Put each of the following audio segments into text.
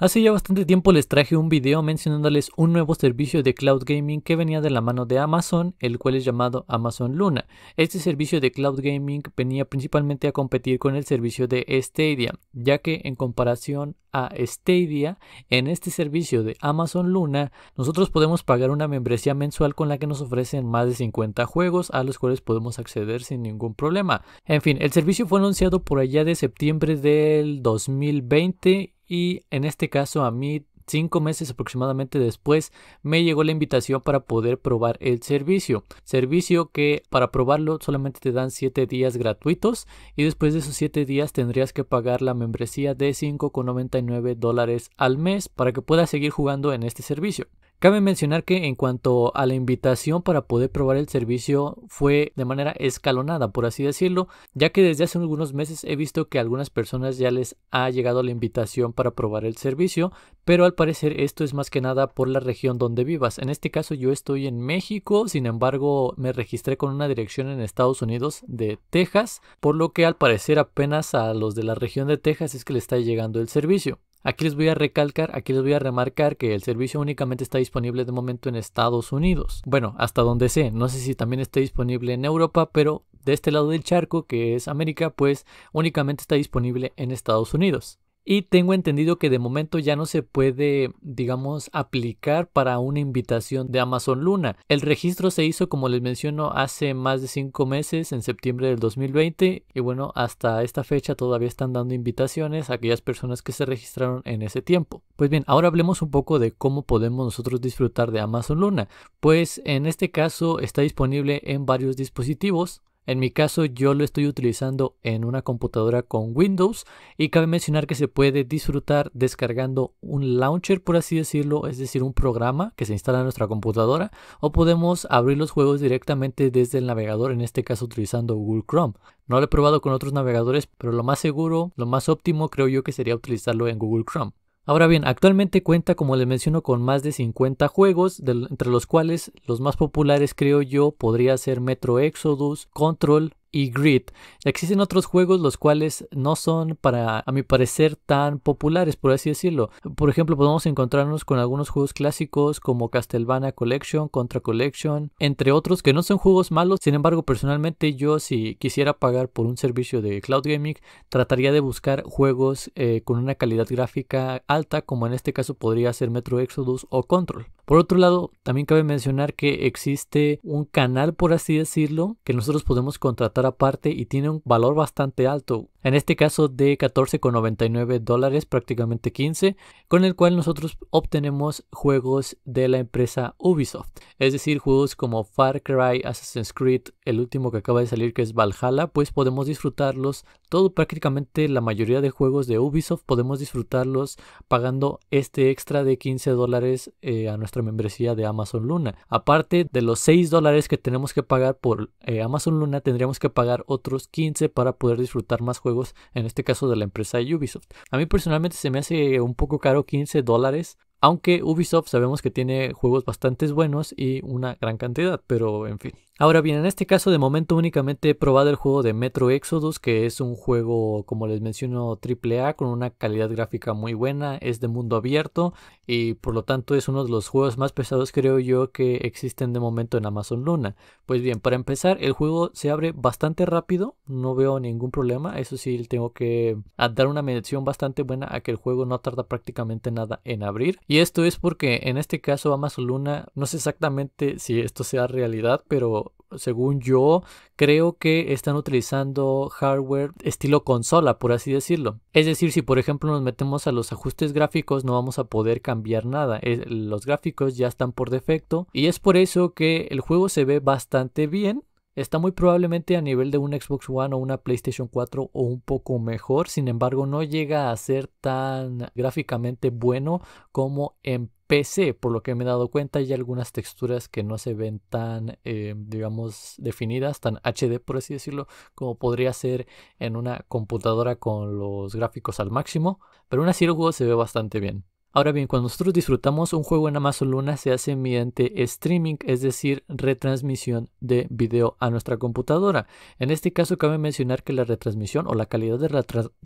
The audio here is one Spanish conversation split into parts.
Hace ya bastante tiempo les traje un video mencionándoles un nuevo servicio de cloud gaming que venía de la mano de Amazon, el cual es llamado Amazon Luna. Este servicio de cloud gaming venía principalmente a competir con el servicio de Stadia, ya que en comparación a Stadia, en este servicio de Amazon Luna, nosotros podemos pagar una membresía mensual con la que nos ofrecen más de 50 juegos a los cuales podemos acceder sin ningún problema. En fin, el servicio fue anunciado por allá de septiembre del 2020 y en este caso a mí Cinco meses aproximadamente después me llegó la invitación para poder probar el servicio. Servicio que para probarlo solamente te dan siete días gratuitos y después de esos siete días tendrías que pagar la membresía de 5,99 dólares al mes para que puedas seguir jugando en este servicio. Cabe mencionar que en cuanto a la invitación para poder probar el servicio fue de manera escalonada, por así decirlo, ya que desde hace algunos meses he visto que a algunas personas ya les ha llegado la invitación para probar el servicio, pero al parecer esto es más que nada por la región donde vivas. En este caso yo estoy en México, sin embargo me registré con una dirección en Estados Unidos de Texas, por lo que al parecer apenas a los de la región de Texas es que le está llegando el servicio. Aquí les voy a recalcar, aquí les voy a remarcar que el servicio únicamente está disponible de momento en Estados Unidos. Bueno, hasta donde sé, no sé si también está disponible en Europa, pero de este lado del charco, que es América, pues únicamente está disponible en Estados Unidos. Y tengo entendido que de momento ya no se puede, digamos, aplicar para una invitación de Amazon Luna. El registro se hizo, como les menciono, hace más de cinco meses, en septiembre del 2020. Y bueno, hasta esta fecha todavía están dando invitaciones a aquellas personas que se registraron en ese tiempo. Pues bien, ahora hablemos un poco de cómo podemos nosotros disfrutar de Amazon Luna. Pues en este caso está disponible en varios dispositivos. En mi caso yo lo estoy utilizando en una computadora con Windows y cabe mencionar que se puede disfrutar descargando un launcher por así decirlo, es decir un programa que se instala en nuestra computadora o podemos abrir los juegos directamente desde el navegador, en este caso utilizando Google Chrome. No lo he probado con otros navegadores, pero lo más seguro, lo más óptimo creo yo que sería utilizarlo en Google Chrome. Ahora bien, actualmente cuenta, como les menciono, con más de 50 juegos, entre los cuales los más populares creo yo podría ser Metro Exodus, Control, y Grid. Existen otros juegos los cuales no son para, a mi parecer, tan populares, por así decirlo. Por ejemplo, podemos encontrarnos con algunos juegos clásicos como Castlevania Collection, Contra Collection, entre otros que no son juegos malos. Sin embargo, personalmente yo si quisiera pagar por un servicio de cloud gaming, trataría de buscar juegos eh, con una calidad gráfica alta, como en este caso podría ser Metro Exodus o Control. Por otro lado, también cabe mencionar que existe un canal, por así decirlo, que nosotros podemos contratar aparte y tiene un valor bastante alto en este caso de 14,99 dólares, prácticamente 15, con el cual nosotros obtenemos juegos de la empresa Ubisoft, es decir, juegos como Far Cry, Assassin's Creed, el último que acaba de salir que es Valhalla, pues podemos disfrutarlos, todo prácticamente la mayoría de juegos de Ubisoft podemos disfrutarlos pagando este extra de 15 dólares eh, a nuestra membresía de Amazon Luna. Aparte de los 6 dólares que tenemos que pagar por eh, Amazon Luna, tendríamos que pagar otros 15 para poder disfrutar más juegos en este caso de la empresa Ubisoft. A mí personalmente se me hace un poco caro 15 dólares, aunque Ubisoft sabemos que tiene juegos bastante buenos y una gran cantidad, pero en fin. Ahora bien, en este caso de momento únicamente he probado el juego de Metro Exodus, que es un juego, como les menciono, AAA, con una calidad gráfica muy buena, es de mundo abierto y por lo tanto es uno de los juegos más pesados creo yo que existen de momento en Amazon Luna. Pues bien, para empezar, el juego se abre bastante rápido, no veo ningún problema, eso sí, tengo que dar una medición bastante buena a que el juego no tarda prácticamente nada en abrir. Y esto es porque en este caso Amazon Luna, no sé exactamente si esto sea realidad, pero según yo, creo que están utilizando hardware estilo consola, por así decirlo. Es decir, si por ejemplo nos metemos a los ajustes gráficos, no vamos a poder cambiar nada. los gráficos ya están por defecto y es por eso que el juego se ve bastante bien Está muy probablemente a nivel de un Xbox One o una PlayStation 4 o un poco mejor, sin embargo no llega a ser tan gráficamente bueno como en PC, por lo que me he dado cuenta hay algunas texturas que no se ven tan, eh, digamos, definidas, tan HD por así decirlo, como podría ser en una computadora con los gráficos al máximo, pero aún así el juego se ve bastante bien. Ahora bien, cuando nosotros disfrutamos un juego en Amazon Luna se hace mediante streaming, es decir, retransmisión de video a nuestra computadora. En este caso cabe mencionar que la retransmisión o la calidad de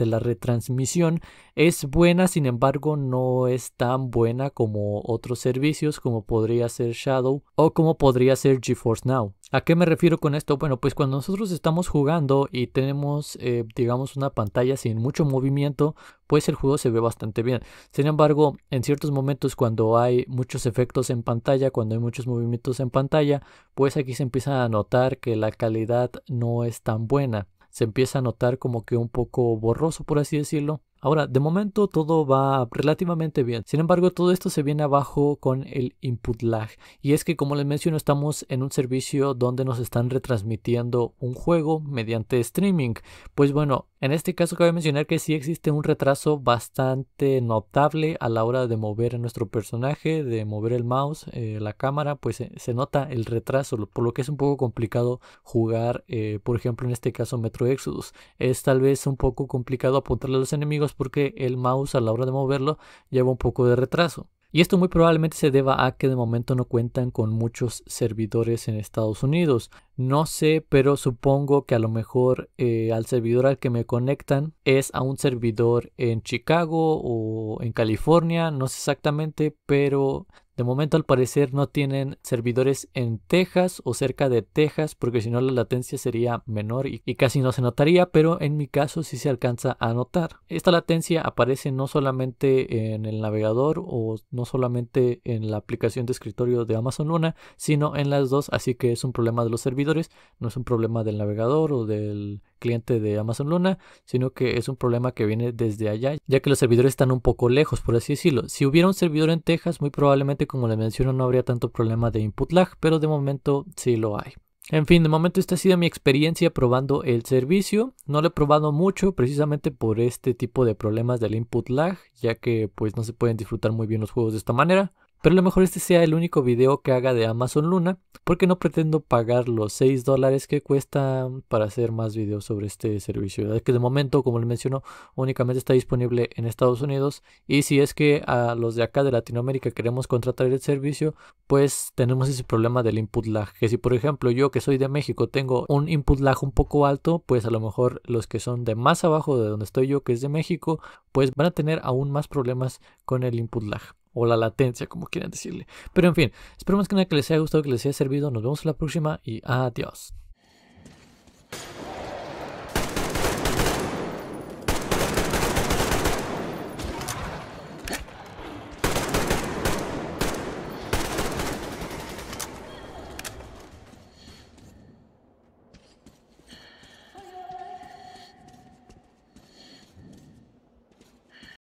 la, retransmisión es buena, sin embargo no es tan buena como otros servicios como podría ser Shadow o como podría ser GeForce Now. ¿A qué me refiero con esto? Bueno, pues cuando nosotros estamos jugando y tenemos, eh, digamos, una pantalla sin mucho movimiento, pues el juego se ve bastante bien. Sin embargo, en ciertos momentos cuando hay muchos efectos en pantalla, cuando hay muchos movimientos en pantalla, pues aquí se empieza a notar que la calidad no es tan buena. Se empieza a notar como que un poco borroso, por así decirlo. Ahora, de momento todo va relativamente bien. Sin embargo, todo esto se viene abajo con el input lag. Y es que, como les menciono, estamos en un servicio donde nos están retransmitiendo un juego mediante streaming. Pues bueno, en este caso cabe mencionar que sí existe un retraso bastante notable a la hora de mover a nuestro personaje, de mover el mouse, eh, la cámara, pues eh, se nota el retraso, por lo que es un poco complicado jugar, eh, por ejemplo en este caso Metro Exodus. Es tal vez un poco complicado apuntarle a los enemigos porque el mouse a la hora de moverlo lleva un poco de retraso. Y esto muy probablemente se deba a que de momento no cuentan con muchos servidores en Estados Unidos. No sé, pero supongo que a lo mejor eh, al servidor al que me conectan es a un servidor en Chicago o en California, no sé exactamente, pero momento al parecer no tienen servidores en Texas o cerca de Texas porque si no la latencia sería menor y, casi no se notaría, pero en mi caso si se alcanza a notar. Esta latencia aparece no solamente en el navegador o no solamente en la aplicación de escritorio de Amazon Luna, sino en las dos, así que es un problema de los servidores, no es un problema del navegador o del cliente de Amazon Luna, sino que es un problema que viene desde allá, ya que los servidores están un poco lejos, por así decirlo. Si hubiera un servidor en Texas, muy probablemente como le menciono, no habría tanto problema de input lag, pero de momento sí lo hay. En fin, de momento esta ha sido mi experiencia probando el servicio. No lo he probado mucho precisamente por este tipo de problemas del input lag, ya que pues no se pueden disfrutar muy bien los juegos de esta manera. Pero a lo mejor este sea el único video que haga de Amazon Luna, porque no pretendo pagar los 6 dólares que cuesta para hacer más videos sobre este servicio. Es que de momento, como les menciono, únicamente está disponible en Estados Unidos. Y si es que a los de acá de Latinoamérica queremos contratar el servicio, pues tenemos ese problema del input lag. Que si por ejemplo yo que soy de México tengo un input lag un poco alto, pues a lo mejor los que son de más abajo de donde estoy yo, que es de México, pues van a tener aún más problemas con el input lag o la latencia, como quieran decirle. Pero en fin, esperemos que nada que les haya gustado, que les haya servido. Nos vemos en la próxima y adiós.